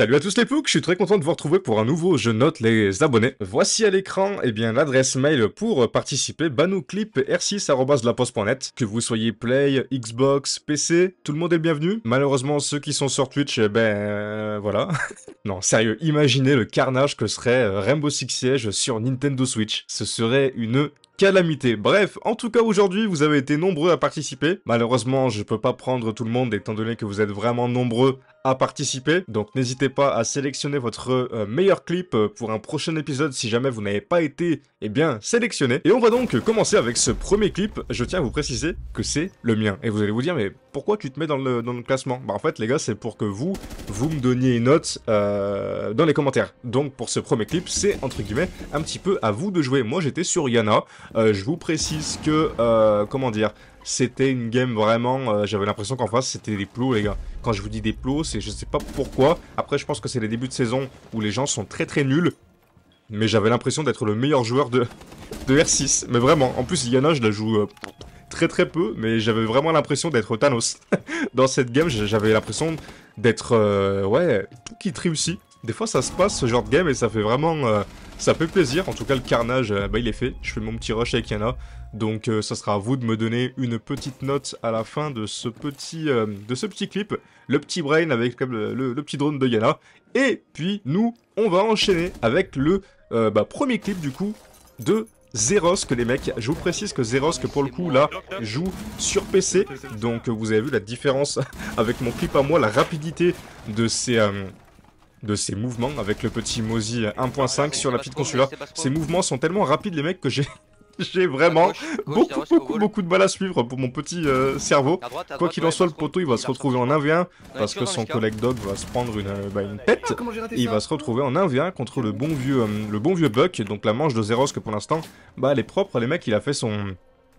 Salut à tous les poucs, je suis très content de vous retrouver pour un nouveau Je note les abonnés. Voici à l'écran eh bien l'adresse mail pour participer banouclip.r6@laposte.net. Que vous soyez Play, Xbox, PC, tout le monde est le bienvenu. Malheureusement ceux qui sont sur Twitch, eh ben euh, voilà. non, sérieux, imaginez le carnage que serait euh, Rainbow Six Siege sur Nintendo Switch. Ce serait une calamité. Bref, en tout cas aujourd'hui, vous avez été nombreux à participer. Malheureusement, je peux pas prendre tout le monde étant donné que vous êtes vraiment nombreux à participer. Donc n'hésitez pas à sélectionner votre euh, meilleur clip euh, pour un prochain épisode si jamais vous n'avez pas été eh bien, sélectionné. Et on va donc commencer avec ce premier clip. Je tiens à vous préciser que c'est le mien. Et vous allez vous dire, mais pourquoi tu te mets dans le, classement Bah en fait les gars, c'est pour que vous, vous me donniez une note euh, dans les commentaires. Donc pour ce premier clip, c'est entre guillemets un petit peu à vous de jouer. Moi j'étais sur Yana. je vous précise que, comment dire, c'était une game vraiment. Euh, j'avais l'impression qu'en face c'était des plots, les gars. Quand je vous dis des plots, c'est je sais pas pourquoi. Après, je pense que c'est les débuts de saison où les gens sont très très nuls mais j'avais l'impression d'être le meilleur joueur de, de R6. Mais vraiment, en plus, Yana, je la joue euh, très très peu, mais j'avais vraiment l'impression d'être Thanos. Dans cette game, j'avais l'impression d'être, euh, ouais, tout qui réussit. Des fois, ça se passe, ce genre de game, et ça fait vraiment... ça fait plaisir. En tout cas, le carnage, bah, il est fait. Je fais mon petit rush avec Yana. Donc euh, ça sera à vous de me donner une petite note à la fin de ce petit, euh, de ce petit clip, le petit brain avec euh, le, petit drone de Yana. Et puis nous, on va enchaîner avec le bah, premier clip du coup de Zerosk les mecs, je vous précise que Zerosk pour le coup là joue sur PC donc vous avez vu la différence avec mon clip à moi, la rapidité de ces, de mouvements avec le petit Mozi 1.5 sur la petite consula, ces mouvements sont tellement rapides les mecs que j'ai J'ai vraiment beaucoup, beaucoup, beaucoup, de balles à suivre pour mon petit euh, cerveau. Quoi qu'il en soit, le poteau il va se retrouver en 1v1 parce que son collègue Dog va se prendre une, euh, bah, eh, tête. il va se retrouver en 1v1 contre eh, le bon vieux, euh, le bon vieux Buck. Donc la manche de Zeros que pour l'instant, bah elle est propre. Les mecs, il a fait son,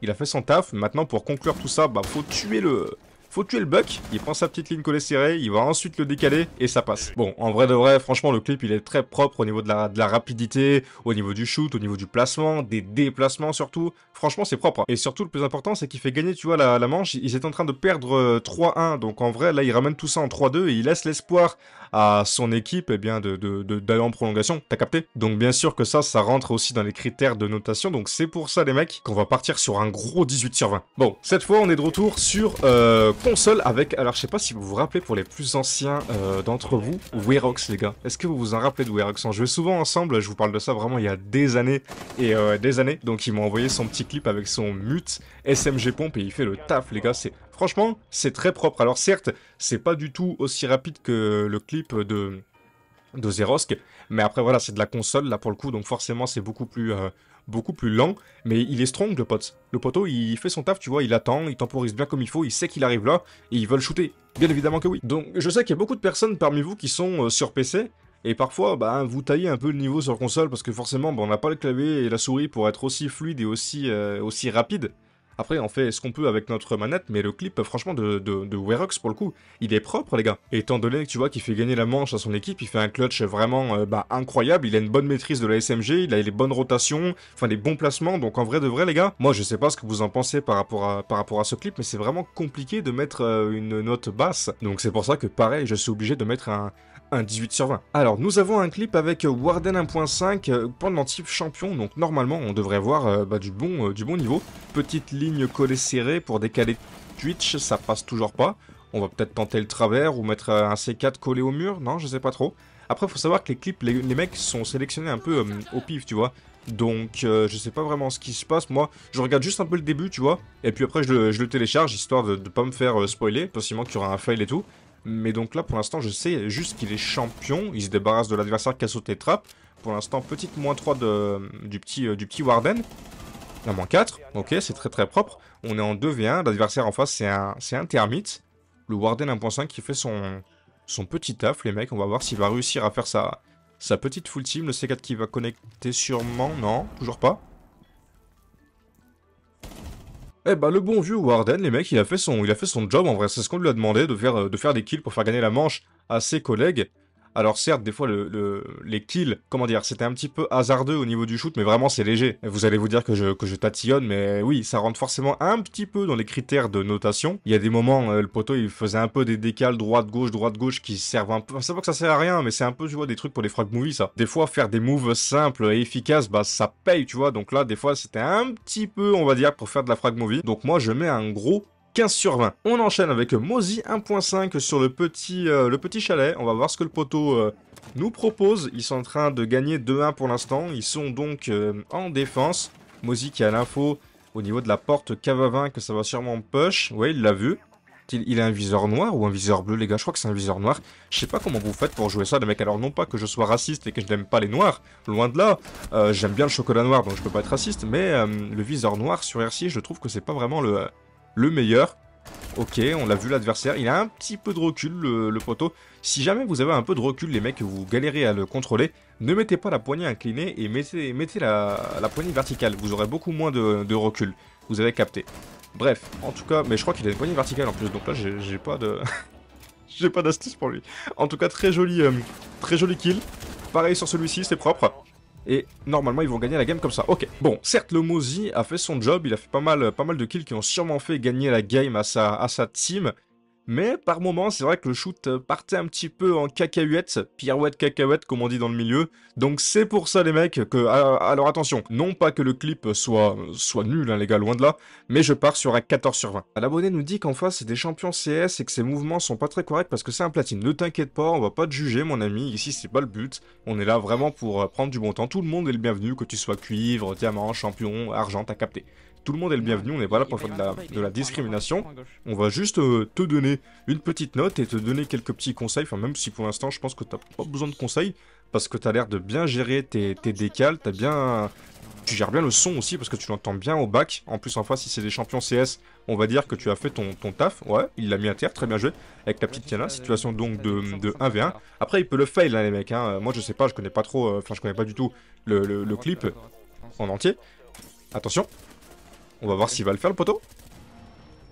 il a fait son taf. Maintenant, pour conclure tout ça, bah faut tuer le, faut tuer le buck, il prend sa petite ligne collée serrée, il va ensuite le décaler et ça passe. Bon, en vrai de vrai, franchement, le clip il est très propre au niveau de la, la rapidité, au niveau du shoot, au niveau du placement, des déplacements surtout. Franchement, c'est propre. Et surtout, le plus important, c'est qu'il fait gagner, tu vois, la, manche. Ils étaient en train de perdre 3-1, euh, donc en vrai, là, il ramène tout ça en 3-2 et il laisse l'espoir à son équipe, eh bien, d'aller de, de, en prolongation. T'as capté Donc, bien sûr que ça, ça rentre aussi dans les critères de notation. Donc, c'est pour ça, les mecs, qu'on va partir sur un gros 18 sur 20. Bon, cette fois, on est de retour sur euh, console avec, alors je sais pas si vous vous rappelez pour les plus anciens euh, d'entre vous, Weerox les gars. Est-ce que vous vous en rappelez de Werox On jouait souvent ensemble, je vous parle de ça vraiment il y a des années et euh, des années. Donc il m'a envoyé son petit clip avec son mute SMG pompe et il fait le taf les gars, c'est franchement c'est très propre. Alors certes, c'est pas du tout aussi rapide que le clip de de Zerosk, mais après voilà c'est de la console là pour le coup donc forcément c'est beaucoup plus... Euh, beaucoup plus lent, mais il est strong le pote. Le poteau, il fait son taf, tu vois, il attend, il temporise bien comme il faut, il sait qu'il arrive là, et veut le shooter. Bien évidemment que oui. Donc je sais qu'il y a beaucoup de personnes parmi vous qui sont euh, sur PC, et parfois, bah, vous taillez un peu le niveau sur console, parce que forcément, bah, on n'a pas le clavier et la souris pour être aussi fluide et aussi, euh, aussi rapide. Après, on fait ce qu'on peut avec notre manette, mais le clip, franchement, de, de, pour le coup, il est propre, les gars. Et étant donné tu vois qu'il fait gagner la manche à son équipe, il fait un clutch vraiment euh, bah, incroyable, il a une bonne maîtrise de la SMG, il a les bonnes rotations, enfin les bons placements, donc en vrai de vrai, les gars, moi je sais pas ce que vous en pensez par rapport à, par rapport à ce clip, mais c'est vraiment compliqué de mettre euh, une note basse. Donc c'est pour ça que pareil, je suis obligé de mettre un, un 18 sur 20. Alors, nous avons un clip avec Warden 1.5, euh, pendant type champion, donc normalement, on devrait avoir euh, bah, du, bon, euh, du bon niveau. Petite ligne collée serrée pour décaler Twitch, ça passe toujours pas. On va peut-être tenter le travers ou mettre un C4 collé au mur, non, je sais pas trop. Après, il faut savoir que les clips, les, mecs sont sélectionnés un peu au pif, tu vois. Donc, je sais pas vraiment ce qui se passe. Moi, je regarde juste un peu le début, tu vois. Et puis après, je le, télécharge, histoire de, pas me faire spoiler, possiblement qu'il y aura un fail et tout. Mais donc là, pour l'instant, je sais juste qu'il est champion. Il se débarrasse de l'adversaire qui a sauté trap, Pour l'instant, petite moins 3 de, du, petit, euh, du petit Warden. La moins 4. Ok, c'est très très propre. On est en 2v1. L'adversaire en face, c'est un, un Termite. Le Warden 1.5 qui fait son, son petit taf, les mecs. On va voir s'il va réussir à faire sa, sa petite full team. Le C4 qui va connecter sûrement. Non, toujours pas. Eh bah le bon vieux Warden, les mecs, il a fait son, il a fait son job en vrai. C'est ce qu'on lui a demandé de faire, euh, de faire des kills pour faire gagner la manche à ses collègues. Alors certes, des fois, le, les kills, comment dire, c'était un petit peu hasardeux au niveau du shoot, mais vraiment, c'est léger. Vous allez vous dire que je, que tatillonne, mais oui, ça rentre forcément un petit peu dans les critères de notation. Il y a des moments, euh, le poteau, il faisait un peu des décales droite-gauche, droite-gauche, qui servent un peu... c'est pas que ça sert à rien, mais c'est un peu, tu vois, des trucs pour les frag movies, ça. Des fois, faire des moves simples et efficaces, bah, ça paye, tu vois. Donc là, des fois, c'était un petit peu, on va dire, pour faire de la frag movie. Donc moi, je mets un gros 15 sur 20. On enchaîne avec Mozi 1.5 sur le petit, euh, le petit chalet. On va voir ce que le poteau euh, nous propose. Ils sont en train de gagner 2-1 pour l'instant. Ils sont donc euh, en défense. Mozi qui a l'info au niveau de la porte cave 20 que ça va sûrement push. Ouais, il l'a vu. Il, il, a un viseur noir ou un viseur bleu, les gars Je crois que c'est un viseur noir. Je sais pas comment vous faites pour jouer ça, les mecs. Alors, non pas que je sois raciste et que je n'aime pas les noirs, loin de là. J'aime bien le chocolat noir, donc je peux pas être raciste. Mais le viseur noir sur RC, je trouve que c'est pas vraiment le le meilleur. Ok, on l'a vu l'adversaire, il a un petit peu de recul le, poteau. Si jamais vous avez un peu de recul les mecs, vous galérez à le contrôler, ne mettez pas la poignée inclinée et mettez, la, poignée verticale, vous aurez beaucoup moins de, recul, vous avez capté. Bref, en tout cas, mais je crois qu'il a une poignée verticale en plus, donc là j'ai pas de... j'ai pas d'astuce pour lui. En tout cas, très joli, euh, très joli kill. Pareil sur celui-ci, c'est propre. Et normalement, ils vont gagner la game comme ça. Ok. Bon, certes, le Mozi a fait son job. Il a fait pas mal, pas mal de kills qui ont sûrement fait gagner la game à sa, à sa team. Mais par moment, c'est vrai que le shoot partait un petit peu en cacahuète, pirouette cacahuète comme on dit dans le milieu. Donc c'est pour ça les mecs que... Ah, alors attention, non pas que le clip soit, soit nul hein, les gars, loin de là, mais je pars sur un 14 sur 20. L'abonné nous dit qu'en face c'est des champions CS et que ses mouvements sont pas très corrects parce que c'est un platine. Ne t'inquiète pas, on va pas te juger mon ami, ici c'est pas le but. On est là vraiment pour euh, prendre du bon temps. Tout le monde est le bienvenu, que tu sois cuivre, diamant, champion, argent, t'as capté. Tout le monde est le bienvenu, on n'est pas là pour faire de la, discrimination. On va juste euh, te donner une petite note et te donner quelques petits conseils. Enfin, même si pour l'instant, je pense que t'as pas besoin de conseils, parce que t'as l'air de bien gérer tes, tes décales, bien... Tu gères bien le son aussi, parce que tu l'entends bien au bac. En plus, en face, si c'est des champions CS, on va dire que tu as fait ton, ton taf. Ouais, il l'a mis à terre, très bien joué, avec la petite Tiana, Situation donc de, 1v1. Après, il peut le fail, là hein, les mecs. Hein. Moi, je sais pas, je connais pas trop... Euh, enfin, je connais pas du tout le, le clip en entier. Attention on va voir s'il va le faire le poteau.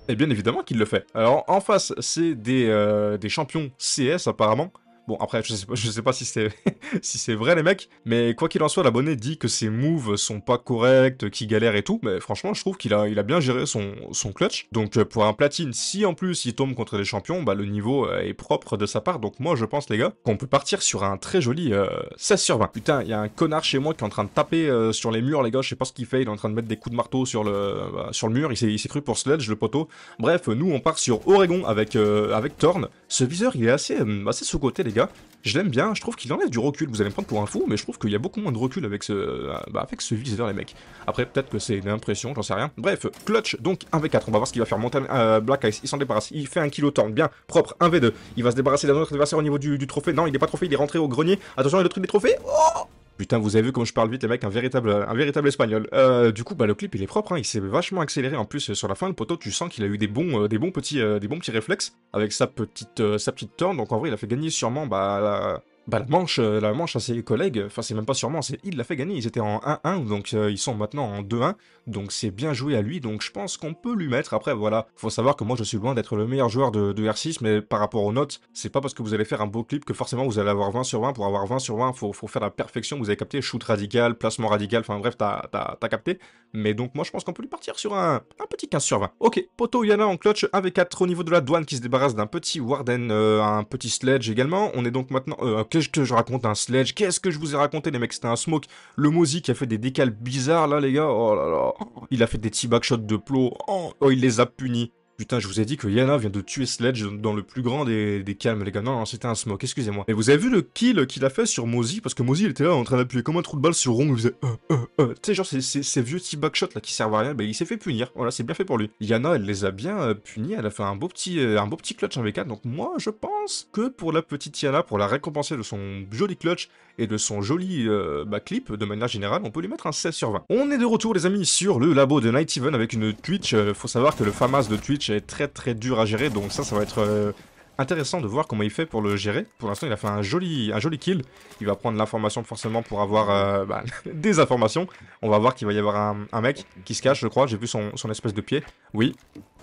Et bien évidemment qu'il le fait. Alors en face, c'est des, euh, champions CS apparemment. Bon, après, je sais pas, sais pas si c'est si c'est vrai, les mecs, mais quoi qu'il en soit, l'abonné dit que ses moves sont pas corrects, qu'il galère et tout, mais franchement, je trouve qu'il a, il a bien géré son, clutch. Donc, euh, pour un platine, si en plus il tombe contre les champions, bah, le niveau euh, est propre de sa part. Donc, moi, je pense, les gars, qu'on peut partir sur un très joli 16 euh, sur 20. Putain, il y a un connard chez moi qui est en train de taper sur les murs, les gars, je sais pas ce qu'il fait, il est en train de mettre des coups de marteau sur le, bah, sur le mur, il s'est cru pour Sledge, le poteau. Bref, nous, on part sur Oregon avec, avec Thorn. Ce viseur, il est assez, euh, assez sous-côté, les gars. Je l'aime bien, je trouve qu'il enlève du recul. Vous allez me prendre pour un fou, mais je trouve qu'il y a beaucoup moins de recul avec ce, euh, bah, avec ce viseur, les mecs. Après, peut-être que c'est une impression, j'en sais rien. Bref, clutch, donc 1v4. On va voir ce qu'il va faire. Montagne, euh, Black Ice, il s'en débarrasse. Il fait un kilo turn, bien propre, 1v2. Il va se débarrasser d'un autre adversaire au niveau du, trophée. Non, il n'est pas trophée, il est rentré au grenier. Attention, il a le truc des trophées. Oh Putain, vous avez vu comment je parle vite, les mecs, un véritable, un véritable espagnol. Euh, du coup, bah, le clip, il est propre, hein, il s'est vachement accéléré. En plus, euh, sur la fin, le poteau, tu sens qu'il a eu des bons, euh, des bons petits, des bons petits réflexes avec sa petite, sa petite Donc, en vrai, il a fait gagner sûrement, bah, bah, la, manche, la manche à ses collègues. Enfin, c'est même pas sûrement, c'est, il l'a fait gagner. Ils étaient en 1-1, donc ils sont maintenant en 2-1. Donc c'est bien joué à lui, donc je pense qu'on peut lui mettre. Après, voilà, faut savoir que moi je suis loin d'être le meilleur joueur de, de, R6, mais par rapport aux notes, c'est pas parce que vous allez faire un beau clip que forcément vous allez avoir 20 sur 20. Pour avoir 20 sur 20, faut, faut faire la perfection, vous avez capté, shoot radical, placement radical, enfin bref, t'as capté. Mais donc moi je pense qu'on peut lui partir sur un, petit 15 sur 20. Ok, Poto Yana en clutch, 1v4 au niveau de la douane qui se débarrasse d'un petit Warden, euh, un petit Sledge également. On est donc maintenant... Euh, qu'est-ce que je raconte un Sledge Qu'est-ce que je vous ai raconté les mecs C'était un Smoke, le Mozi qui a fait des décales bizarres là les gars, oh là là il a fait des petits backshots de plot. Oh, oh, il les a punis. Putain, je vous ai dit que Yana vient de tuer Sledge dans le plus grand des, calmes, les gars. Non, non c'était un smoke, excusez-moi. Mais vous avez vu le kill qu'il a fait sur Mozi Parce que Mozi, il était là en train d'appuyer comme un trou de balle sur Rong, il faisait euh, euh, euh. Tu sais, genre, ces, vieux petits backshots là qui servent à rien, mais ben, il s'est fait punir. Voilà, c'est bien fait pour lui. Yana, elle les a bien punis, elle a fait un beau petit, un beau petit clutch avec 4 Donc, moi, je pense que pour la petite Yana, pour la récompenser de son joli clutch et de son joli bah, clip, de manière générale, on peut lui mettre un 16 sur 20. On est de retour, les amis, sur le labo de Night Even avec une Twitch. faut savoir que le FAMAS de Twitch très très dur à gérer, donc ça, ça va être euh, intéressant de voir comment il fait pour le gérer. Pour l'instant, il a fait un joli, un joli kill. Il va prendre l'information forcément pour avoir euh, bah, des informations. On va voir qu'il va y avoir un, mec qui se cache, je crois. J'ai vu son, son, espèce de pied. Oui,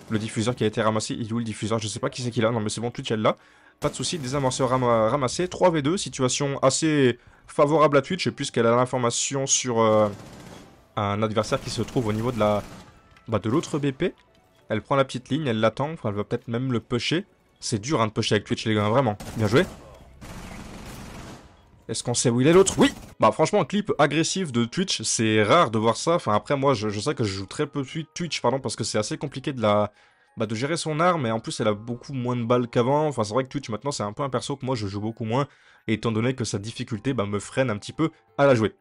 le diffuseur qui a été ramassé. Il est le diffuseur Je sais pas qui c'est qu'il a. Non, mais c'est bon, Twitch, elle là. Pas de souci, des amorceurs 3v2, situation assez favorable à Twitch, puisqu'elle a l'information sur euh, un adversaire qui se trouve au niveau de la bah, de l'autre BP. Elle prend la petite ligne, elle l'attend, enfin, elle va peut-être même le pusher. C'est dur hein, de pusher avec Twitch, les gars, vraiment. Bien joué. Est-ce qu'on sait où il est l'autre Oui Bah franchement, un clip agressif de Twitch, c'est rare de voir ça. Enfin après, moi, je, sais que je joue très peu Twitch, pardon, parce que c'est assez compliqué de la... Bah, de gérer son arme, et en plus, elle a beaucoup moins de balles qu'avant. Enfin, c'est vrai que Twitch, maintenant, c'est un peu un perso que moi, je joue beaucoup moins, étant donné que sa difficulté bah, me freine un petit peu à la jouer.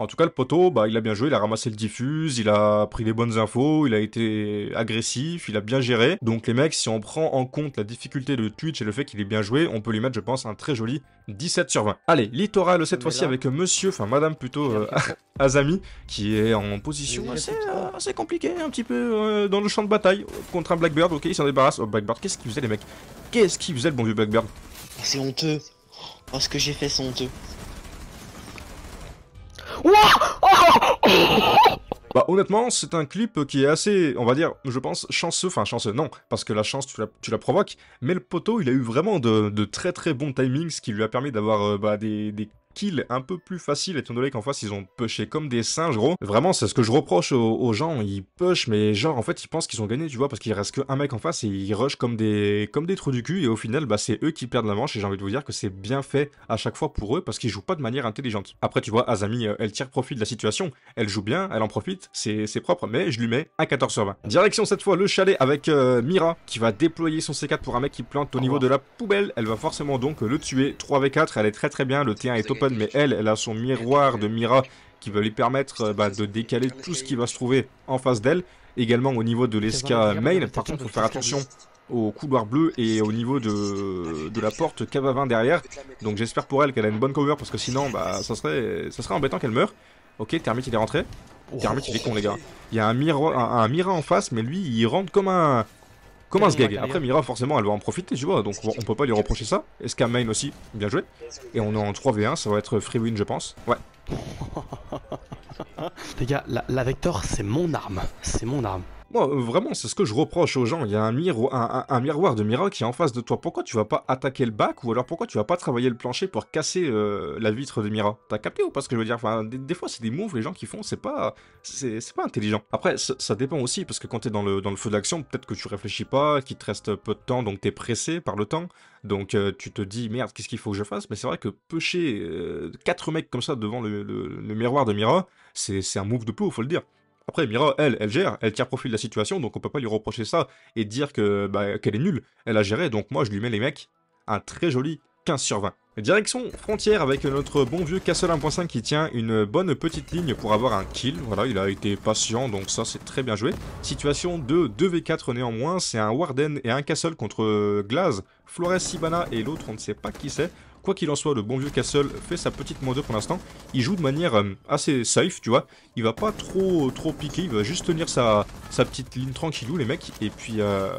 En tout cas, le poteau, bah, il a bien joué, il a ramassé le diffuse, il a pris les bonnes infos, il a été agressif, il a bien géré. Donc les mecs, si on prend en compte la difficulté de Twitch et le fait qu'il ait bien joué, on peut lui mettre, je pense, un très joli 17 sur 20. Allez, littoral cette fois-ci avec monsieur, enfin madame plutôt, euh, Azami, qui est en position euh, assez, compliquée, un petit peu euh, dans le champ de bataille, contre un Blackbird, ok, il s'en débarrasse. Oh, Blackbird, qu'est-ce qu'il faisait les mecs Qu'est-ce qu'il faisait le bon vieux Blackbird C'est honteux. Oh, ce que j'ai fait, c'est honteux. Bah honnêtement, c'est un clip qui est assez, on va dire, je pense, chanceux, enfin chanceux non, parce que la chance tu la, provoques, mais le poteau il a eu vraiment de, très très bons timings, ce qui lui a permis d'avoir euh, bah, des, kill un peu plus facile étant donné qu'en face ils ont pushé comme des singes gros. Vraiment c'est ce que je reproche aux, gens, ils push mais genre en fait ils pensent qu'ils ont gagné tu vois parce qu'il reste que un mec en face et ils rush comme des comme des trous du cul et au final bah c'est eux qui perdent la manche et j'ai envie de vous dire que c'est bien fait à chaque fois pour eux parce qu'ils jouent pas de manière intelligente. Après tu vois Azami euh, elle tire profit de la situation, elle joue bien, elle en profite, c'est propre mais je lui mets un 14 sur 20. Direction cette fois le chalet avec euh, Mira qui va déployer son C4 pour un mec qui plante au niveau oh. de la poubelle, elle va forcément donc le tuer 3v4, elle est très très bien, le T1 est top mais elle, elle a son miroir de Mira qui va lui permettre euh, bah, de décaler tout ce qui va se trouver en face d'elle. Également au niveau de l'esca main, par contre, il faut faire attention au couloir bleu et au niveau de, la porte cave derrière. Donc j'espère pour elle qu'elle a une bonne cover parce que sinon bah ça serait ça serait embêtant qu'elle meure. Ok, Termite il est rentré. Termite il est con les gars. Il y a un, miroir, un Mira en face mais lui il rentre comme un commence gag. Après, Mira, forcément, elle va en profiter, tu vois. Donc, on peut pas lui reprocher ça. Est-ce est-ce main aussi, bien joué. Et on est en 3v1, ça va être free win, je pense. Ouais. Les gars, la, la Vector, c'est mon arme. C'est mon arme. Moi, euh, vraiment, c'est ce que je reproche aux gens. Il y a un, miroir de Mira qui est en face de toi. Pourquoi tu vas pas attaquer le bac ou alors pourquoi tu vas pas travailler le plancher pour casser euh, la vitre de Mira T'as capté ou pas ce que je veux dire enfin, des, fois, c'est des moves les gens qui font, c'est pas, c'est pas intelligent. Après, ça dépend aussi parce que quand t'es dans le, dans le feu d'action, peut-être que tu réfléchis pas, qu'il te reste peu de temps, donc t'es pressé par le temps. Donc euh, tu te dis merde, qu'est-ce qu'il faut que je fasse Mais c'est vrai que pêcher quatre mecs comme ça devant le, miroir de Mira, c'est un move de peau, faut le dire. Après, Mira, elle, elle gère, elle tire profit de la situation, donc on peut pas lui reprocher ça et dire que bah, qu'elle est nulle. Elle a géré, donc moi je lui mets les mecs un très joli 15 sur 20. Direction frontière avec notre bon vieux Castle 1.5 qui tient une bonne petite ligne pour avoir un kill. Voilà, il a été patient, donc ça c'est très bien joué. Situation de 2v4 néanmoins, c'est un Warden et un Castle contre euh, Glaze, Flores Sibana et l'autre on ne sait pas qui c'est. Quoi qu'il en soit, le bon vieux Castle fait sa petite moins pour l'instant. Il joue de manière euh, assez safe, tu vois. Il va pas trop trop piquer, il va juste tenir sa, petite ligne tranquillou, les mecs. Et puis, euh,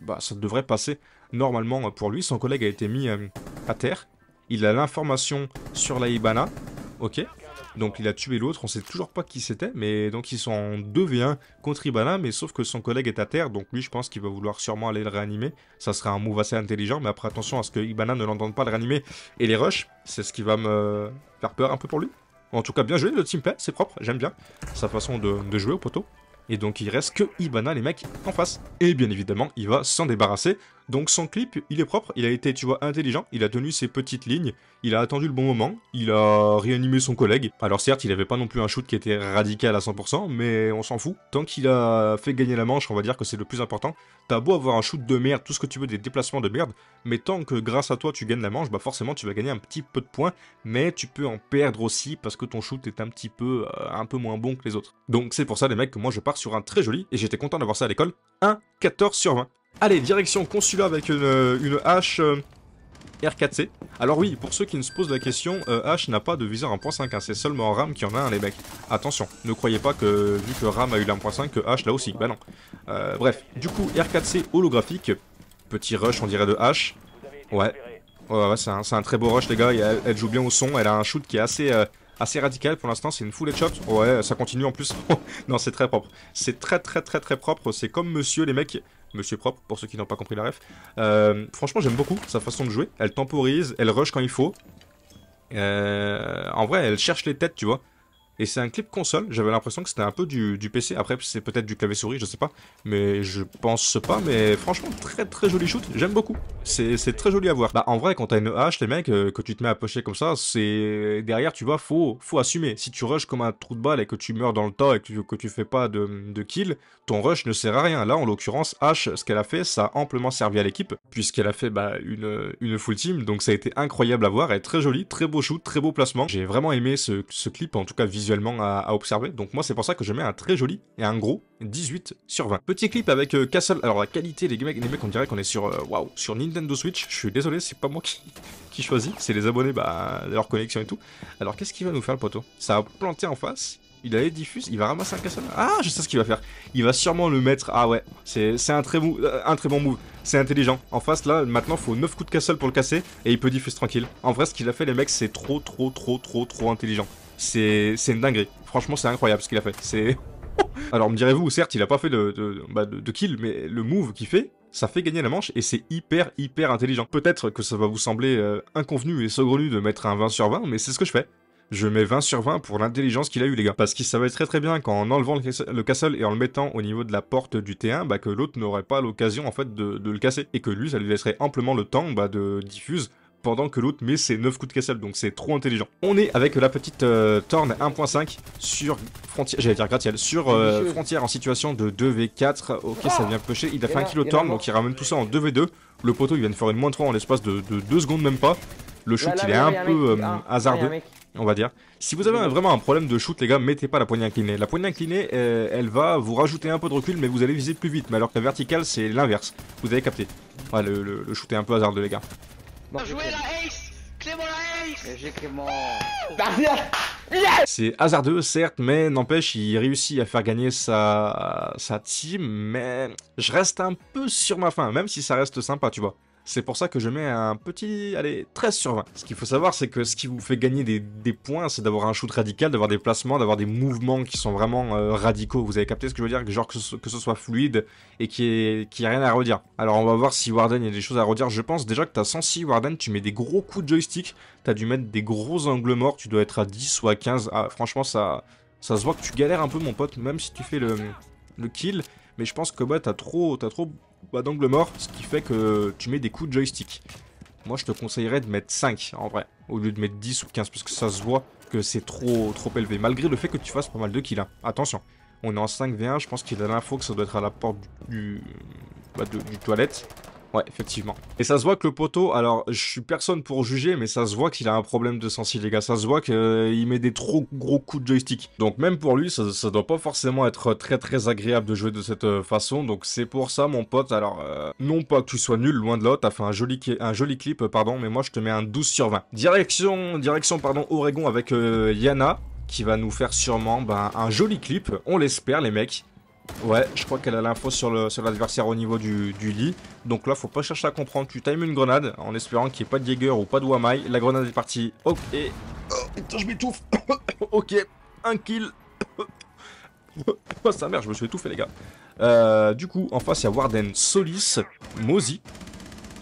bah, ça devrait passer normalement pour lui. Son collègue a été mis euh, à terre. Il a l'information sur la Ibana. Ok, donc il a tué l'autre, on sait toujours pas qui c'était, mais donc ils sont en 2v1 contre Ibana, mais sauf que son collègue est à terre, donc lui je pense qu'il va vouloir sûrement aller le réanimer. Ça sera un move assez intelligent, mais après attention à ce que Ibana ne l'entende pas le réanimer et les rush, c'est ce qui va me faire peur un peu pour lui. En tout cas, bien joué le team c'est propre, j'aime bien sa façon de, de jouer au poteau. Et donc il reste que Ibana les mecs en face. Et bien évidemment, il va s'en débarrasser donc son clip, il est propre, il a été, tu vois, intelligent, il a tenu ses petites lignes, il a attendu le bon moment, il a réanimé son collègue. Alors certes, il avait pas non plus un shoot qui était radical à 100%, mais on s'en fout. Tant qu'il a fait gagner la manche, on va dire que c'est le plus important. T'as beau avoir un shoot de merde, tout ce que tu veux, des déplacements de merde, mais tant que grâce à toi tu gagnes la manche, bah forcément tu vas gagner un petit peu de points, mais tu peux en perdre aussi parce que ton shoot est un petit peu, euh, un peu moins bon que les autres. Donc c'est pour ça les mecs que moi je pars sur un très joli, et j'étais content d'avoir ça à l'école, un 14 sur 20. Allez, direction consulat avec une, H, euh, hache euh, R4C. Alors oui, pour ceux qui ne se posent la question, H euh, n'a pas de viseur 1.5, hein. c'est seulement RAM qui en a un les mecs. Attention, ne croyez pas que vu que RAM a eu l'1.5, que H là aussi, bah non. bref, du coup, R4C holographique, petit rush on dirait de H. Ouais, ouais, ouais c'est un, très beau rush les gars, elle, joue bien au son, elle a un shoot qui est assez assez radical pour l'instant, c'est une full headshot. Ouais, ça continue en plus. non, c'est très propre. C'est très très très très propre, c'est comme monsieur les mecs. Monsieur Propre, pour ceux qui n'ont pas compris la ref. Euh, franchement, j'aime beaucoup sa façon de jouer. Elle temporise, elle rush quand il faut. Euh, en vrai, elle cherche les têtes, tu vois. Et c'est un clip console. J'avais l'impression que c'était un peu du, PC. Après, c'est peut-être du clavier souris, je sais pas. Mais je pense pas. Mais franchement, très très joli shoot. J'aime beaucoup. C'est très joli à voir. Bah, en vrai, quand t'as une H, les mecs, euh, que tu te mets à pocher comme ça, c'est derrière, tu vois, faut, faut assumer. Si tu rushes comme un trou de balle et que tu meurs dans le temps et que, tu, que tu fais pas de, kill, ton rush ne sert à rien. Là, en l'occurrence, H, ce qu'elle a fait, ça a amplement servi à l'équipe, puisqu'elle a fait bah, une, full team. Donc ça a été incroyable à voir et très joli, très beau shoot, très beau placement. J'ai vraiment aimé ce, ce clip, en tout cas visuellement à, observer. Donc moi, c'est pour ça que je mets un très joli et un gros 18 sur 20. Petit clip avec euh, Castle. Alors la qualité, les mecs, les mecs on dirait qu'on est sur euh, waouh sur Nintendo Switch. Je suis désolé, c'est pas moi qui, qui choisis, c'est les abonnés, bah leur connexion et tout. Alors qu'est-ce qu'il va nous faire le poteau Ça va planter en face. Il a les diffuse, il va ramasser un castle. Ah, je sais ce qu'il va faire. Il va sûrement le mettre. Ah ouais, c'est un, très euh, un très bon move. C'est intelligent. En face, là, maintenant, faut 9 coups de castle pour le casser. Et il peut diffuser tranquille. En vrai, ce qu'il a fait, les mecs, c'est trop, trop, trop, trop, trop intelligent c'est une dinguerie. Franchement, c'est incroyable ce qu'il a fait. C'est. Alors me direz-vous, certes, il a pas fait bah, de, de, kill, mais le move qu'il fait, ça fait gagner la manche et c'est hyper hyper intelligent. Peut-être que ça va vous sembler euh, inconvenu et saugrenu de mettre un 20 sur 20, mais c'est ce que je fais. Je mets 20 sur 20 pour l'intelligence qu'il a eu les gars. Parce qu'il savait très très bien qu'en enlevant le, castle et en le mettant au niveau de la porte du T1, bah, que l'autre n'aurait pas l'occasion en fait de, le casser. Et que lui, ça lui laisserait amplement le temps bah, de diffuse pendant que l'autre met ses 9 coups de cassel, donc c'est trop intelligent. On est avec la petite euh, Torn 1.5 sur frontière, j'allais dire gratte sur euh, frontière en situation de 2v4, ok ça vient pêcher, il a fait un ah, kilo Torn, donc il ramène tout ça en 2v2, le poteau il vient de faire une moins 3 en l'espace de, de, 2 secondes même pas, le shoot bah, il est un peu euh, ah, hasardeux. On va dire. Si vous avez vraiment un problème de shoot, les gars, mettez pas la poignée inclinée. La poignée inclinée, elle va vous rajouter un peu de recul, mais vous allez viser plus vite. Mais alors que la verticale, c'est l'inverse. Vous avez capté. le, le shoot est un peu hasardeux, les gars c'est hasardeux, certes, mais n'empêche, il réussit à faire gagner sa, sa team, mais je reste un peu sur ma faim, même si ça reste sympa, tu vois. C'est pour ça que je mets un petit, allez, 13 sur 20. Ce qu'il faut savoir, c'est que ce qui vous fait gagner des, points, c'est d'avoir un shoot radical, d'avoir des placements, d'avoir des mouvements qui sont vraiment euh, radicaux. Vous avez capté ce que je veux dire Genre que ce, que ce soit fluide et qu'il n'y ait, rien à redire. Alors on va voir si Warden, il y a des choses à redire. Je pense déjà que tu as 106 Warden, tu mets des gros coups de joystick, tu as dû mettre des gros angles morts, tu dois être à 10 ou à 15. Ah, franchement, ça, ça se voit que tu galères un peu, mon pote, même si tu fais le, le kill. Mais je pense que bah, t'as trop, as trop bah, d'angle mort, ce qui fait que tu mets des coups de joystick. Moi, je te conseillerais de mettre 5, en vrai, au lieu de mettre 10 ou 15, parce que ça se voit que c'est trop, trop élevé, malgré le fait que tu fasses pas mal de kills. Hein. Attention, on est en 5v1, je pense qu'il a l'info que ça doit être à la porte du, du bah, toilette. Ouais, effectivement. Et ça se voit que le poteau, alors je suis personne pour juger, mais ça se voit qu'il a un problème de sensi, les gars. Ça se voit qu'il met des trop gros coups de joystick. Donc même pour lui, ça, doit pas forcément être très très agréable de jouer de cette euh, façon. Donc c'est pour ça, mon pote. Alors, euh, non pas que tu sois nul, loin de là, t'as fait un joli, un joli clip, euh, pardon, mais moi je te mets un 12 sur 20. Direction, direction pardon, Oregon avec Yana qui va nous faire sûrement ben, un joli clip, on l'espère les mecs. Ouais, je crois qu'elle a l'info sur l'adversaire au niveau du, du, lit. Donc là, faut pas chercher à comprendre. Tu times une grenade en espérant qu'il n'y ait pas de Jäger ou pas de Wamai. La grenade est partie. Ok. Oh, oh, putain, je m'étouffe. ok. Un kill. oh, sa mère, je me suis étouffé, les gars. Euh, du coup, en face, il y a Warden Solis, Mozi,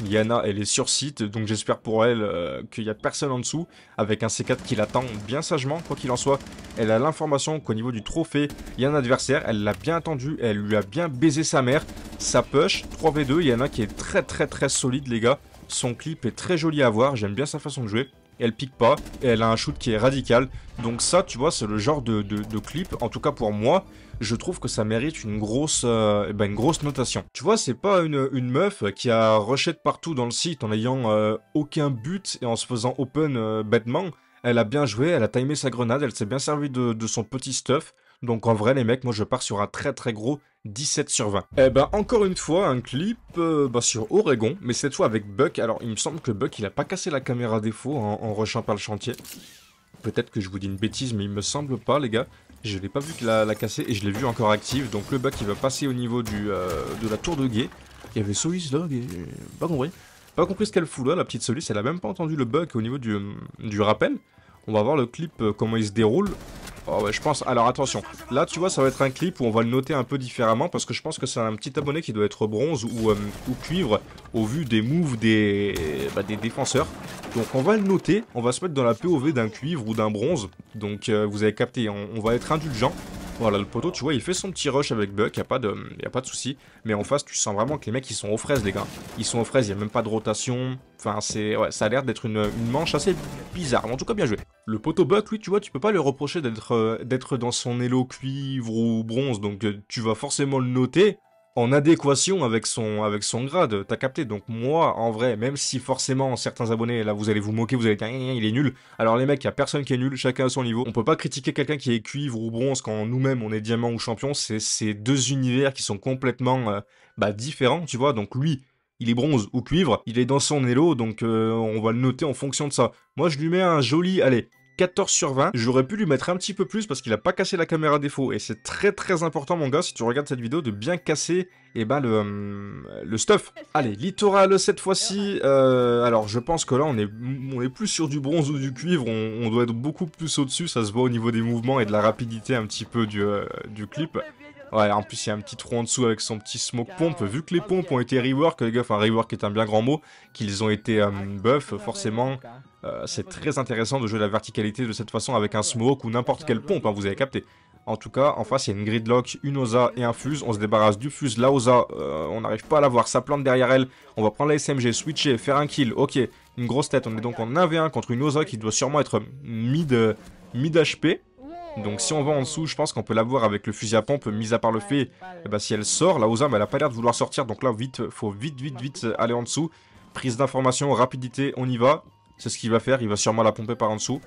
Yana, elle est sur site, donc j'espère pour elle euh, qu'il n'y a personne en dessous, avec un C4 qui l'attend bien sagement, quoi qu'il en soit. Elle a l'information qu'au niveau du trophée, il y a un adversaire, elle l'a bien attendu, elle lui a bien baisé sa mère. Sa push, 3v2, Yana qui est très très très solide les gars. Son clip est très joli à voir, j'aime bien sa façon de jouer elle pique pas, elle a un shoot qui est radical. Donc ça, tu vois, c'est le genre de, clip, en tout cas pour moi, je trouve que ça mérite une grosse, euh, eh ben une grosse notation. Tu vois, c'est pas une, meuf qui a rushé partout dans le site en ayant euh, aucun but et en se faisant open euh, bêtement. Elle a bien joué, elle a timé sa grenade, elle s'est bien servie de son petit stuff. Donc en vrai les mecs, moi je pars sur un très très gros 17 sur 20. Et eh ben encore une fois un clip euh, bah, sur Oregon, mais cette fois avec Buck. Alors il me semble que Buck il a pas cassé la caméra défaut en, rushant par le chantier. Peut-être que je vous dis une bêtise, mais il me semble pas les gars. Je l'ai pas vu qu'il la, la casser et je l'ai vu encore active. Donc le Buck il va passer au niveau du, euh, de la tour de guet. Il y avait Solis là, et... Euh, pas compris. Pas compris ce qu'elle fout là, la petite Solis, elle a même pas entendu le Buck au niveau du, rappel. On va voir le clip, comment il se déroule. Ah je pense. Alors attention, là tu vois, ça va être un clip où on va le noter un peu différemment parce que je pense que c'est un petit abonné qui doit être bronze ou, euh, cuivre au vu des moves bah, des, défenseurs. Donc on va le noter, on va se mettre dans la POV d'un cuivre ou d'un bronze. Donc euh, vous avez capté, on va être indulgent. Voilà, le poteau, tu vois, il fait son petit rush avec Buck, y a pas de, y a pas de souci. Mais en face, tu sens vraiment que les mecs, ils sont aux fraises, les gars. Ils sont aux fraises, il y a même pas de rotation. Enfin, c'est, ça a l'air d'être une, manche assez bizarre. Mais en tout cas, bien joué. Le poteau Buck, lui, tu vois, tu peux pas le reprocher d'être, euh, d'être dans son élo cuivre ou bronze. Donc, euh, tu vas forcément le noter en adéquation avec son, avec son grade, t'as capté. Donc moi, en vrai, même si forcément certains abonnés, là vous allez vous moquer, vous allez dire eh, il est nul. Alors les mecs, il y a personne qui est nul, chacun à son niveau. On peut pas critiquer quelqu'un qui est cuivre ou bronze quand nous-mêmes on est diamant ou champion. C'est ces deux univers qui sont complètement euh, bah, différents, tu vois. Donc lui, il est bronze ou cuivre, il est dans son élo, donc euh, on va le noter en fonction de ça. Moi je lui mets un joli, allez, 14 sur 20. J'aurais pu lui mettre un petit peu plus parce qu'il a pas cassé la caméra défaut. Et c'est très très important, mon gars, si tu regardes cette vidéo, de bien casser eh ben, le, euh, le stuff. Allez, littoral cette fois-ci. Euh, alors, je pense que là, on est, est plus sur du bronze ou du cuivre. On, doit être beaucoup plus au-dessus. Ça se voit au niveau des mouvements et de la rapidité un petit peu du, euh, du clip. Ouais, en plus, il y a un petit trou en dessous avec son petit smoke pompe. Vu que les pompes ont été rework, les gars, enfin, rework est un bien grand mot, qu'ils ont été euh, buff, forcément, euh, c'est très intéressant de jouer la verticalité de cette façon avec un smoke ou n'importe quelle pompe, hein, vous avez capté. En tout cas, en face, il y a une gridlock, une Oza et un fuse. On se débarrasse du fuse. La Oza, euh, on n'arrive pas à la voir. Ça plante derrière elle. On va prendre la SMG, switcher, faire un kill. Ok, une grosse tête. On est donc en 1v1 contre une Oza qui doit sûrement être mid, mid HP. Donc si on va en dessous, je pense qu'on peut l'avoir avec le fusil à pompe, mis à part le fait, et eh ben, si elle sort, la Ozam elle a pas l'air de vouloir sortir. Donc là, vite, faut vite, vite, vite aller en dessous. Prise d'information, rapidité, on y va. C'est ce qu'il va faire, il va sûrement la pomper par en dessous.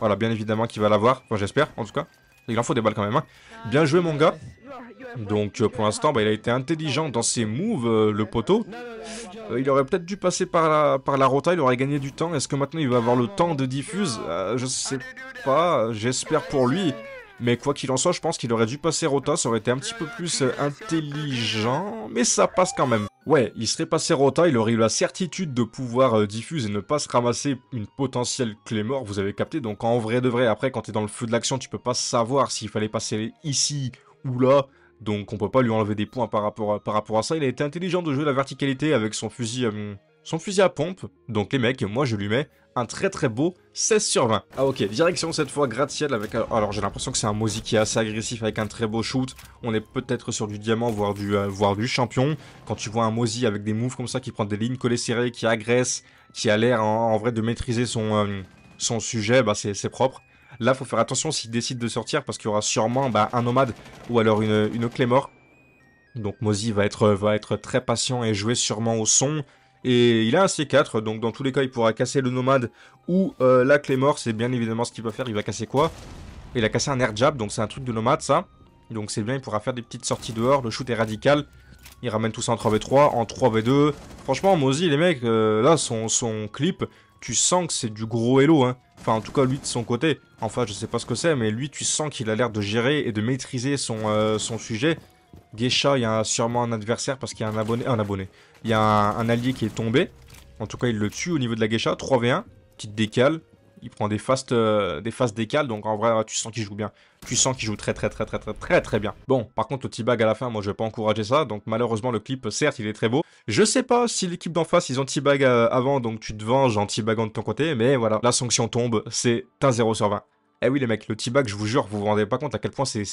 Voilà, bien évidemment qu'il va l'avoir, enfin j'espère en tout cas. Il en faut des balles quand même. Hein. Bien joué mon gars, donc euh, pour l'instant, bah, il a été intelligent dans ses moves, euh, le poteau. Euh, il aurait peut-être dû passer par la, par la rota, il aurait gagné du temps. Est-ce que maintenant il va avoir le temps de diffuse Je sais pas, j'espère pour lui. Mais quoi qu'il en soit, je pense qu'il aurait dû passer rota, ça aurait été un petit peu plus intelligent, mais ça passe quand même. Ouais, il serait passé rota, il aurait eu la certitude de pouvoir diffuse et ne pas se ramasser une potentielle clé mort, vous avez capté. Donc en vrai de vrai, après quand t'es dans le feu de l'action, tu peux pas savoir s'il fallait passer ici ou là. Donc on peut pas lui enlever des points par rapport à, ça. Il a été intelligent de jouer la verticalité avec son fusil, euh, à pompe. Donc les mecs, moi je lui mets un très très beau 16 sur 20. Ah ok, direction cette fois gratte-ciel avec... Alors j'ai l'impression que c'est un Mozi qui est assez agressif avec un très beau shoot. On est peut-être sur du diamant, euh, voire du, champion. Quand tu vois un Mozi avec des moves comme ça, qui prend des lignes collées serrées, qui agresse, qui a l'air en, vrai de maîtriser son, euh, son sujet, bah c'est propre. Là, faut faire attention s'il décide de sortir parce qu'il y aura sûrement bah, un nomade ou alors une, une clé Donc Mozi va être, va être très patient et jouer sûrement au son. Et il a un C4, donc dans tous les cas, il pourra casser le nomade ou euh, la clé C'est bien évidemment ce qu'il va faire. Il va casser quoi Il a cassé un air jab, donc c'est un truc de nomade, ça. Donc c'est bien, il pourra faire des petites sorties dehors. Le shoot est radical. Il ramène tout ça en 3v3, en 3v2. Franchement, Mozi, les mecs, euh, là, son, son clip, tu sens que c'est du gros Hello. Hein. Enfin, en tout cas, lui de son côté. Enfin, je sais pas ce que c'est, mais lui, tu sens qu'il a l'air de gérer et de maîtriser son, euh, son sujet. Geisha, il y a sûrement un adversaire parce qu'il y a un abonné. Un abonné. Il y a un, allié qui est tombé. En tout cas, il le tue au niveau de la Geisha. 3v1. Petite décale. Il prend des fastes, euh, des décales, donc en vrai, tu sens qu'il joue bien. Tu sens qu'il joue très très très très très très très bien. Bon, par contre, le T-Bag à la fin, moi je vais pas encourager ça, donc malheureusement, le clip, certes, il est très beau. Je sais pas si l'équipe d'en face, ils ont T-Bag euh, avant, donc tu te venges en T-Bagant de ton côté, mais voilà, la sanction tombe, c'est un 0 sur 20. Eh oui les mecs, le T-Bag, je vous jure, vous vous rendez pas compte à quel point c'est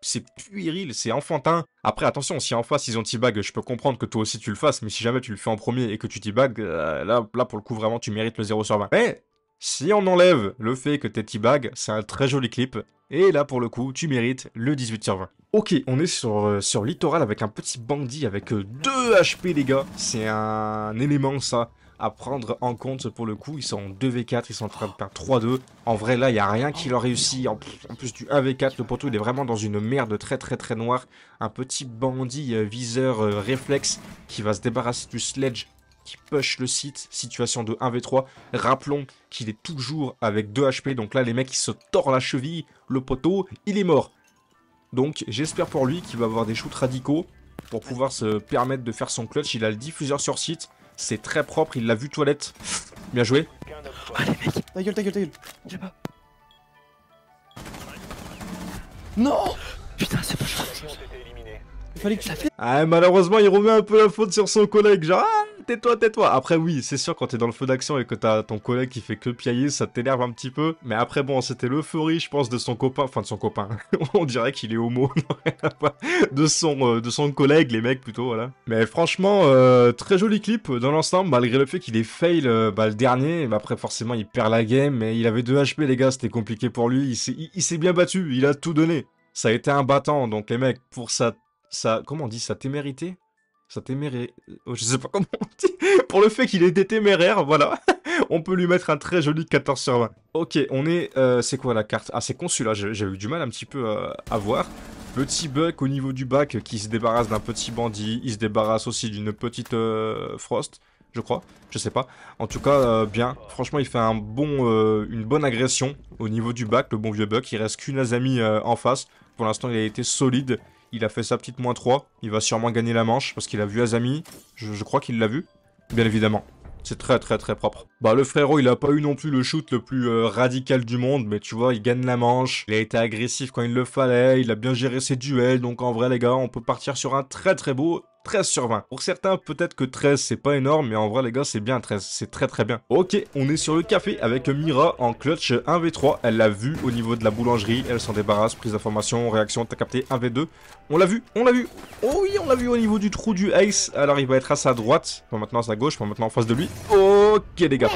c'est puéril, c'est enfantin. Après, attention, si en face ils ont T-Bag, je peux comprendre que toi aussi tu le fasses, mais si jamais tu le fais en premier et que tu t euh, là, là pour le coup, vraiment, tu mérites le 0 sur 20. Mais si on enlève le fait que t'es T-Bag, c'est un très joli clip. Et là, pour le coup, tu mérites le 18 sur 20. Ok, on est sur, euh, sur Littoral avec un petit bandit avec 2 euh, HP, les gars. C'est un élément, ça, à prendre en compte pour le coup. Ils sont en 2v4, ils sont en train de perdre 3-2. En vrai, là, il n'y a rien qui leur réussit. En plus du 1v4, le poteau, il est vraiment dans une merde très très très noire. Un petit bandit euh, viseur réflexe qui va se débarrasser du sledge qui push le site. Situation de 1v3. Rappelons qu'il est toujours avec 2 HP. Donc là, les mecs, ils se tordent la cheville. Le poteau, il est mort. Donc j'espère pour lui qu'il va avoir des shoots radicaux pour pouvoir se permettre de faire son clutch. Il a le diffuseur sur site. C'est très propre. Il l'a vu toilette. Bien joué. Allez ah, mec. Ta gueule, ta gueule, ta gueule. Pas. Non Putain, c'est pas éliminé Il fallait que tu Ah, malheureusement, il remet un peu la faute sur son collègue. Genre, ah, tais-toi, tais-toi. Après, oui, c'est sûr, quand t'es dans le feu d'action et que t'as ton collègue qui fait que piailler, ça t'énerve un petit peu. Mais après, bon, c'était l'euphorie, je pense, de son copain, enfin de son copain. on dirait qu'il est homo, de son, euh, de son collègue, les mecs plutôt, voilà. Mais franchement, euh, très joli clip euh, dans l'ensemble, malgré le fait qu'il ait fail bah, le dernier. après, forcément, il perd la game, mais il avait 2 HP, les gars, c'était compliqué pour lui. Il s'est bien battu, il a tout donné. Ça a été un battant, donc les mecs, pour ça, sa comment on dit, sa témérité ça téméraire... Euh, je sais pas comment on dit. Pour le fait qu'il était téméraire, voilà. on peut lui mettre un très joli 14 sur 20. Ok, on est... Euh, c'est quoi la carte Ah, c'est celui-là, J'ai eu du mal un petit peu euh, à voir. Petit Buck au niveau du bac qui se débarrasse d'un petit bandit. Il se débarrasse aussi d'une petite Frost, je crois. Je sais pas. En tout cas, bien. Franchement, il fait un bon, une bonne agression au niveau du bac. Le bon vieux Buck. Il reste qu'une Azami en face. Pour l'instant, il a été solide. Il a fait sa petite moins 3. Il va sûrement gagner la manche parce qu'il a vu Azami. Je, crois qu'il l'a vu. Bien évidemment. C'est très très très propre. Bah le frérot, il a pas eu non plus le shoot le plus euh, radical du monde, mais tu vois, il gagne la manche, il a été agressif quand il le fallait, il a bien géré ses duels, donc en vrai les gars, on peut partir sur un très très beau 13 sur 20. Pour certains, peut-être que 13 c'est pas énorme, mais en vrai les gars c'est bien 13, c'est très très bien. Ok, on est sur le café avec Mira en clutch 1v3, elle l'a vu au niveau de la boulangerie, elle s'en débarrasse, prise d'information, réaction, t'as capté 1v2. On l'a vu, on l'a vu, oh oui on l'a vu au niveau du trou du ace, alors il va être à sa droite, Pas maintenant à sa gauche, Pas maintenant en face de lui. Ok les gars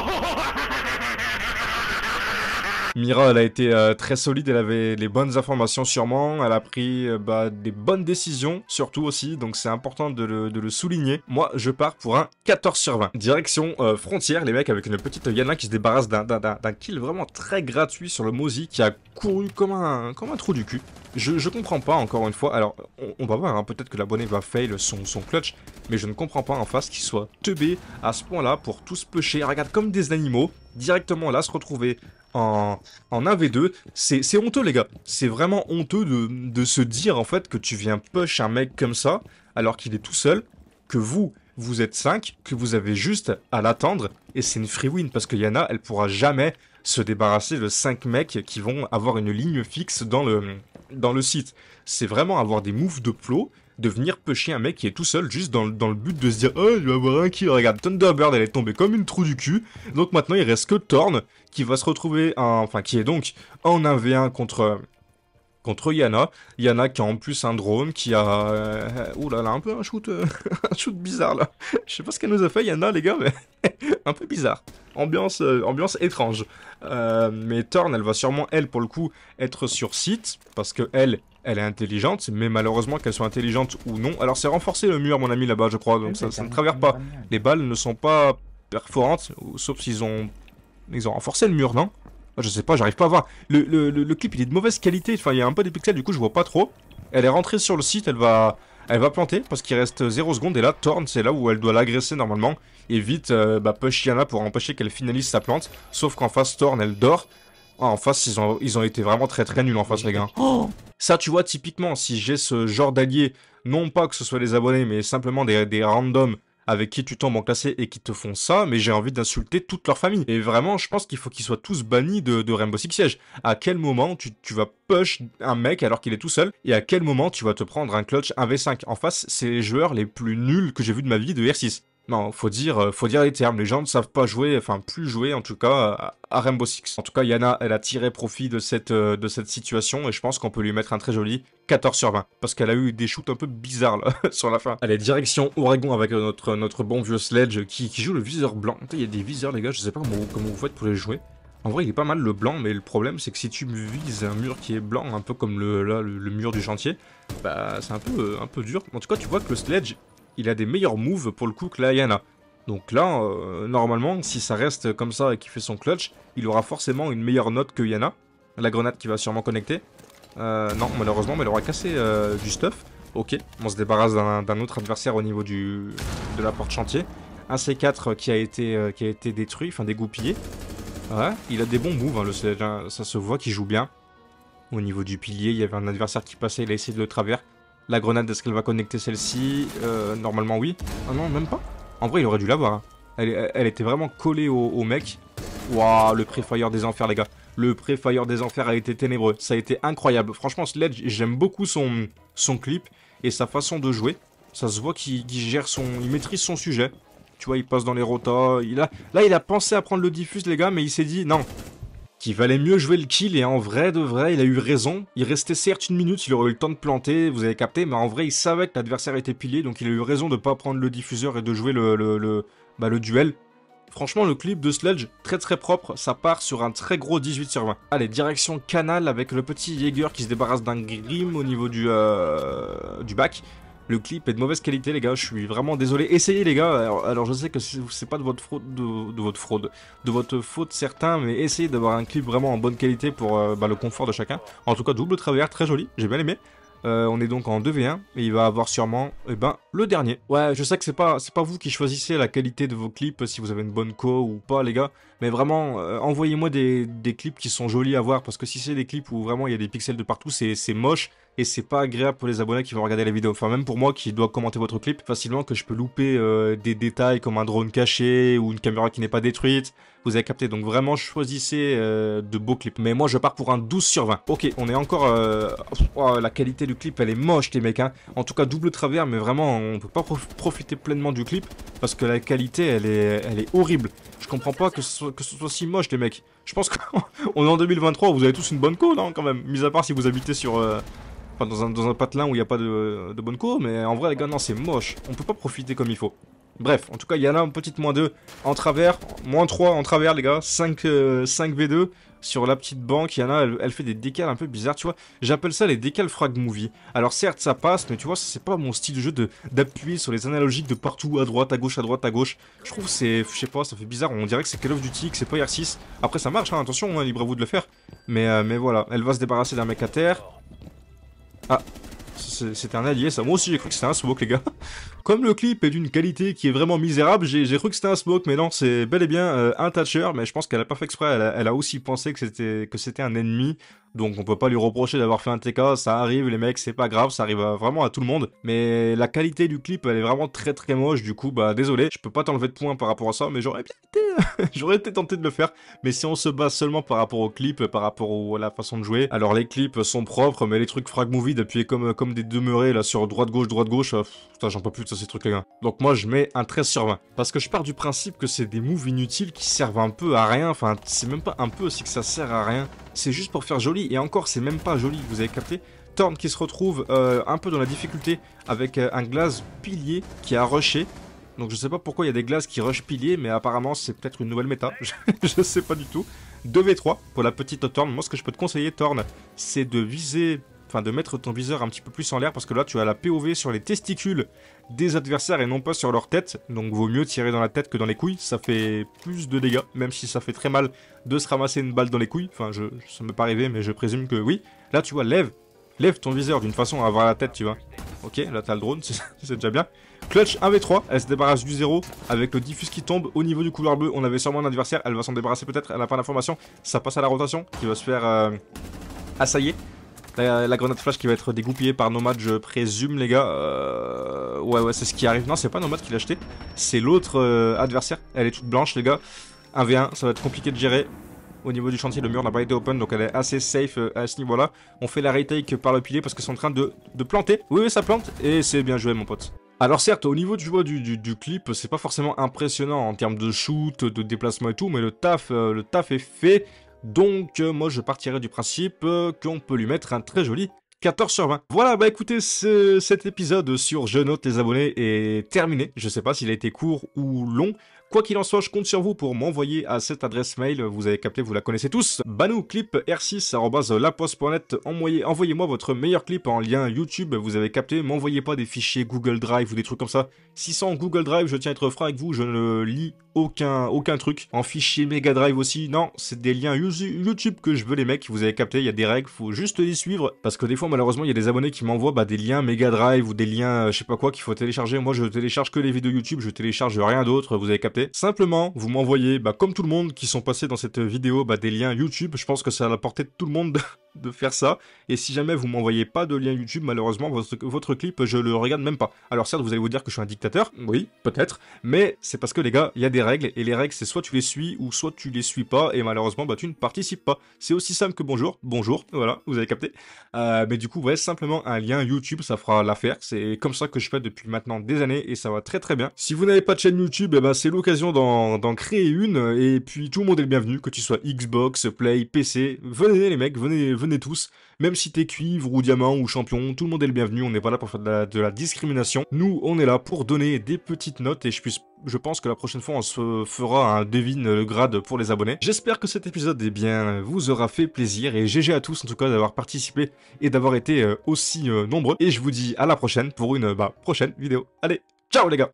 Mira, elle a été euh, très solide, elle avait les bonnes informations sûrement, elle a pris euh, bah, des bonnes décisions surtout aussi, donc c'est important de le, souligner. Moi, je pars pour un 14 sur 20. Direction euh, frontière, les mecs, avec une petite Yana qui se débarrasse d'un kill vraiment très gratuit sur le Mozi qui a couru comme un, comme un trou du cul. Je, je comprends pas, encore une fois, alors on, va voir, hein. peut-être que l'abonné va fail son, son clutch, mais je ne comprends pas en face qu'il soit teubé à ce point-là pour tout se pêcher. regarde comme des animaux, directement là se retrouver en, en 1 2 C'est honteux, les gars. C'est vraiment honteux de, se dire, en fait, que tu viens push un mec comme ça, alors qu'il est tout seul, que vous, vous êtes 5, que vous avez juste à l'attendre, et c'est une free win, parce que Yana, elle pourra jamais se débarrasser de 5 mecs qui vont avoir une ligne fixe dans le, dans le site. C'est vraiment avoir des moves de plot, de venir pêcher un mec qui est tout seul, juste dans, le but de se dire Oh, il va avoir un kill. Regarde, Thunderbird, elle est tombée comme une trou du cul. Donc maintenant, il reste que Thorn, qui va se retrouver, enfin, qui est donc en 1v1 contre. Contre Yana, Yana qui a en plus un drone, qui a... Euh, ouh là là, un peu un shoot, euh, un shoot bizarre là. Je sais pas ce qu'elle nous a fait Yana les gars, mais un peu bizarre. Ambiance, euh, ambiance étrange. mais Thorn, elle va sûrement, elle, pour le coup, être sur site, parce que elle, elle est intelligente, mais malheureusement qu'elle soit intelligente ou non. Alors c'est renforcé le mur, mon ami, là-bas, je crois, donc ça, ne traverse pas. Les balles ne sont pas perforantes, sauf s'ils ont... Ils ont renforcé le mur, non ah, Je sais pas, j'arrive pas à voir. Le, clip, il est de mauvaise qualité, enfin, il y a un peu des pixels, du coup, je vois pas trop. Elle est rentrée sur le site, elle va... Elle va planter parce qu'il reste 0 secondes et là, Thorn, c'est là où elle doit l'agresser normalement. Et vite, euh, bah, push Yana pour empêcher qu'elle finalise sa plante. Sauf qu'en face, Thorn, elle dort. Ah, en face, ils ont, ils ont été vraiment très très nuls en face, les gars. Oh ça, tu vois, typiquement, si j'ai ce genre d'alliés, non pas que ce soit les abonnés, mais simplement des, des randoms avec qui tu tombes en classé et qui te font ça, mais j'ai envie d'insulter toute leur famille. Et vraiment, je pense qu'il faut qu'ils soient tous bannis de, Rainbow Six Siege. À quel moment tu, tu vas push un mec alors qu'il est tout seul Et à quel moment tu vas te prendre un clutch 1v5 En face, c'est les joueurs les plus nuls que j'ai vu de ma vie de R6. Non, faut dire, euh, faut dire les termes. Les gens ne savent pas jouer, enfin plus jouer en tout cas à Rainbow Six. En tout cas, Yana, elle a tiré profit de cette, euh, de cette situation et je pense qu'on peut lui mettre un très joli 14 sur 20 parce qu'elle a eu des shoots un peu bizarres sur la fin. Allez, direction Oregon avec euh, notre, notre bon vieux Sledge qui, joue le viseur blanc. Il y a des viseurs, les gars, je sais pas comment, vous faites pour les jouer. En vrai, il est pas mal le blanc, mais le problème, c'est que si tu vises un mur qui est blanc, un peu comme le, mur du chantier, bah c'est un peu, un peu dur. En tout cas, tu vois que le sledge, il a des meilleurs moves pour le coup que la Yana. Donc là, euh, normalement, si ça reste comme ça et qu'il fait son clutch, il aura forcément une meilleure note que Yana. La grenade qui va sûrement connecter. Euh, non, malheureusement, mais elle aura cassé euh, du stuff. Ok, on se débarrasse d'un autre adversaire au niveau du, de la porte chantier. Un C4 qui a été, qui a été détruit, enfin dégoupillé. Ouais, il a des bons moves, hein, le, ça se voit qu'il joue bien. Au niveau du pilier, il y avait un adversaire qui passait, il a essayé de le traverser. La grenade, est-ce qu'elle va connecter celle-ci euh, Normalement, oui. Ah non, même pas. En vrai, il aurait dû l'avoir. Hein. Elle, était vraiment collée au, mec. Waouh, le Prefire des enfers, les gars. Le Prefire des enfers a été ténébreux. Ça a été incroyable. Franchement, Sledge, j'aime beaucoup son, son clip et sa façon de jouer. Ça se voit qu'il gère son... Il maîtrise son sujet. Tu vois, il passe dans les rotas. Il a, là, il a pensé à prendre le diffuse, les gars, mais il s'est dit, non, qu'il valait mieux jouer le kill et en vrai de vrai il a eu raison. Il restait certes une minute, il aurait eu le temps de planter, vous avez capté, mais en vrai il savait que l'adversaire était pilier donc il a eu raison de pas prendre le diffuseur et de jouer le, le, bah, duel. Franchement le clip de Sledge, très très propre, ça part sur un très gros 18 sur 20. Allez, direction canal avec le petit Jaeger qui se débarrasse d'un Grim au niveau du, euh, du bac. Le clip est de mauvaise qualité, les gars. Je suis vraiment désolé. Essayez, les gars. Alors, je sais que c'est pas de votre fraude, de, votre fraude, de votre faute certains, mais essayez d'avoir un clip vraiment en bonne qualité pour euh, bah, le confort de chacun. En tout cas, double travers, très joli. J'ai bien aimé. Euh, on est donc en 2v1 et il va avoir sûrement eh ben, le dernier. Ouais, je sais que c'est pas, pas vous qui choisissez la qualité de vos clips, si vous avez une bonne co ou pas les gars, mais vraiment, euh, envoyez-moi des, des, clips qui sont jolis à voir, parce que si c'est des clips où vraiment il y a des pixels de partout, c'est moche, et c'est pas agréable pour les abonnés qui vont regarder la vidéo. Enfin, même pour moi qui dois commenter votre clip facilement, que je peux louper euh, des détails comme un drone caché ou une caméra qui n'est pas détruite. Vous avez capté, donc vraiment choisissez euh, de beaux clips. Mais moi je pars pour un 12 sur 20. Ok, on est encore... Euh, oh, oh, la qualité du clip, elle est moche les mecs. Hein. En tout cas, double travers, mais vraiment, on peut pas profiter pleinement du clip parce que la qualité, elle est, elle est horrible. Je comprends pas que ce, soit, que ce soit si moche les mecs. Je pense qu'on est en 2023, vous avez tous une bonne côte, hein, quand même. Mis à part si vous habitez sur dans un, patelin où il n'y a pas de, bonne co, mais en vrai, les gars, non, c'est moche. On peut pas profiter comme il faut. Bref, en tout cas, il y en a un petite moins 2 en travers, moins 3 en travers, les gars, 5, 5 V2 sur la petite banque. Il y en a, elle, fait des décals un peu bizarres, tu vois. J'appelle ça les décals frag movie. Alors, certes, ça passe, mais tu vois, c'est pas mon style de jeu d'appuyer sur les analogiques de partout, à droite, à gauche, à droite, à gauche. Je trouve c'est, je sais pas, ça fait bizarre. On dirait que c'est Call of Duty, que c'est pas R6. Après, ça marche, hein, attention, hein, libre à vous de le faire. Mais, euh, mais voilà, elle va se débarrasser d'un mec à terre. Ah, c'était un allié ça. Moi aussi j'ai cru que c'était un smoke les gars. Comme le clip est d'une qualité qui est vraiment misérable, j'ai cru que c'était un smoke, mais non, c'est bel et bien euh, un Thatcher, mais je pense qu'elle a pas fait exprès, elle a, aussi pensé que c'était que c'était un ennemi, donc on peut pas lui reprocher d'avoir fait un TK, ça arrive les mecs, c'est pas grave, ça arrive vraiment à tout le monde, mais la qualité du clip, elle est vraiment très très moche, du coup, bah désolé, je peux pas t'enlever de points par rapport à ça, mais j'aurais bien été, j'aurais été tenté de le faire, mais si on se base seulement par rapport au clip, par rapport à la façon de jouer, alors les clips sont propres, mais les trucs frag movie d'appuyer comme, comme des demeurés là sur droite-gauche, droite-gauche, euh, j'en peux plus ces trucs-là. Donc moi, je mets un 13 sur 20. Parce que je pars du principe que c'est des moves inutiles qui servent un peu à rien. Enfin, c'est même pas un peu, si que ça sert à rien. C'est juste pour faire joli. Et encore, c'est même pas joli, vous avez capté Thorn qui se retrouve euh, un peu dans la difficulté avec euh, un glace pilier qui a rushé. Donc je sais pas pourquoi il y a des glaces qui rushent pilier, mais apparemment c'est peut-être une nouvelle méta. je, sais pas du tout. 2v3 pour la petite Thorn. Moi ce que je peux te conseiller Thorn, c'est de viser, enfin de mettre ton viseur un petit peu plus en l'air parce que là tu as la POV sur les testicules des adversaires et non pas sur leur tête. Donc vaut mieux tirer dans la tête que dans les couilles. Ça fait plus de dégâts, même si ça fait très mal de se ramasser une balle dans les couilles. Enfin, je, ça m'est pas arrivé, mais je présume que oui. Là, tu vois, lève. Lève ton viseur d'une façon à avoir la tête, tu vois. Ok, là t'as le drone, c'est déjà bien. Clutch 1v3, elle se débarrasse du 0 avec le diffuse qui tombe au niveau du couloir bleu. On avait sûrement un adversaire, elle va s'en débarrasser peut-être, elle n'a pas d'information, Ça passe à la rotation qui va se faire euh, assailler. La, grenade flash qui va être dégoupillée par Nomad, je présume, les gars. Euh, ouais, ouais, c'est ce qui arrive. Non, c'est pas Nomad qui l'a acheté. C'est l'autre euh, adversaire. Elle est toute blanche, les gars. 1v1, ça va être compliqué de gérer. Au niveau du chantier, le mur n'a pas été open, donc elle est assez safe euh, à ce niveau-là. On fait la retake par le pilier parce qu'ils sont en train de, de planter. Oui, oui, ça plante, et c'est bien joué, mon pote. Alors certes, au niveau du, du, clip, c'est pas forcément impressionnant en termes de shoot, de déplacement et tout, mais le taf, le taf est fait. Donc euh, moi je partirai du principe euh, qu'on peut lui mettre un très joli 14 sur 20. Voilà, bah écoutez, cet épisode sur Je note les abonnés est terminé. Je sais pas s'il a été court ou long. Quoi qu'il en soit, je compte sur vous pour m'envoyer à cette adresse mail, vous avez capté, vous la connaissez tous, banouclipr 6lapostenet envoyez-moi votre meilleur clip en lien YouTube, vous avez capté, m'envoyez pas des fichiers Google Drive ou des trucs comme ça. Si c'est Google Drive, je tiens à être franc avec vous, je ne lis aucun, aucun truc. En fichier Mega Drive aussi, non, c'est des liens YouTube que je veux les mecs, vous avez capté, il y a des règles, faut juste les suivre. Parce que des fois malheureusement il y a des abonnés qui m'envoient bah, des liens Mega Drive ou des liens euh, je sais pas quoi qu'il faut télécharger. Moi je télécharge que les vidéos YouTube, je télécharge rien d'autre, vous avez capté. Simplement, vous m'envoyez, bah, comme tout le monde qui sont passés dans cette vidéo, bah, des liens YouTube, je pense que ça a la portée de tout le monde de faire ça. Et si jamais vous m'envoyez pas de lien YouTube, malheureusement, votre, votre, clip, je le regarde même pas. Alors certes, vous allez vous dire que je suis un dictateur, oui, peut-être, mais c'est parce que les gars, il y a des règles, et les règles, c'est soit tu les suis, ou soit tu les suis pas, et malheureusement, bah, tu ne participes pas. C'est aussi simple que bonjour, bonjour, voilà, vous avez capté. Euh, mais du coup, ouais, simplement un lien YouTube, ça fera l'affaire. C'est comme ça que je fais depuis maintenant des années, et ça va très très bien. Si vous n'avez pas de chaîne YouTube, et eh ben, c'est l'occasion d'en créer une, et puis tout le monde est le bienvenu, que tu sois Xbox, Play, PC, venez les mecs, venez, venez tous. Même si t'es cuivre ou diamant ou champion, tout le monde est le bienvenu, on n'est pas là pour faire de la, de la discrimination. Nous, on est là pour donner des petites notes et je puisse je pense que la prochaine fois on se fera un devine le euh, grade pour les abonnés. J'espère que cet épisode eh bien, vous aura fait plaisir et GG à tous en tout cas d'avoir participé et d'avoir été euh, aussi euh, nombreux. Et je vous dis à la prochaine pour une bah, prochaine vidéo. Allez, ciao les gars